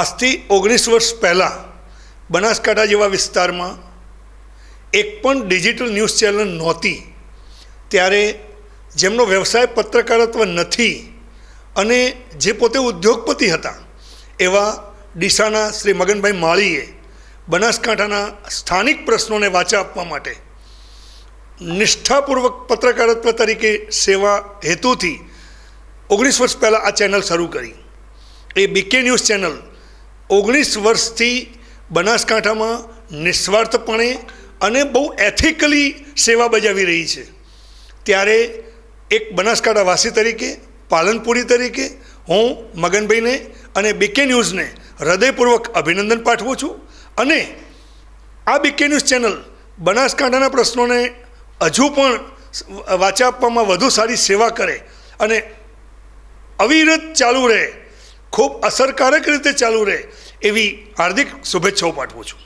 આજથી ઓગણીસ વર્ષ પહેલાં બનાસકાંઠા જેવા વિસ્તારમાં એક પણ ડિજિટલ ન્યૂઝ ચેનલ નહોતી ત્યારે જેમનો વ્યવસાય પત્રકારત્વ નથી અને જે પોતે ઉદ્યોગપતિ હતા એવા ડીસાના શ્રી મગનભાઈ માળીએ બનાસકાંઠાના સ્થાનિક પ્રશ્નોને વાચા આપવા માટે નિષ્ઠાપૂર્વક પત્રકારત્વ તરીકે સેવા હેતુથી ઓગણીસ વર્ષ પહેલાં આ ચેનલ શરૂ કરી એ બીકે ન્યૂઝ ચેનલ ઓગણીસ વર્ષથી બનાસકાંઠામાં નિસ્વાર્થપણે અને બહુ એથિકલી સેવા બજાવી રહી છે ત્યારે એક બનાસકાંઠા વાસી તરીકે પાલનપુરી તરીકે હું મગનભાઈને અને બીકે ન્યૂઝને હૃદયપૂર્વક અભિનંદન પાઠવું છું અને આ બીકે ન્યૂઝ ચેનલ બનાસકાંઠાના પ્રશ્નોને હજુ પણ વાચા આપવામાં વધુ સારી સેવા કરે અને અવિરત ચાલુ રહે ખૂબ અસરકારક રીતે ચાલુ રહે એવી હાર્દિક શુભેચ્છાઓ પાઠવું છું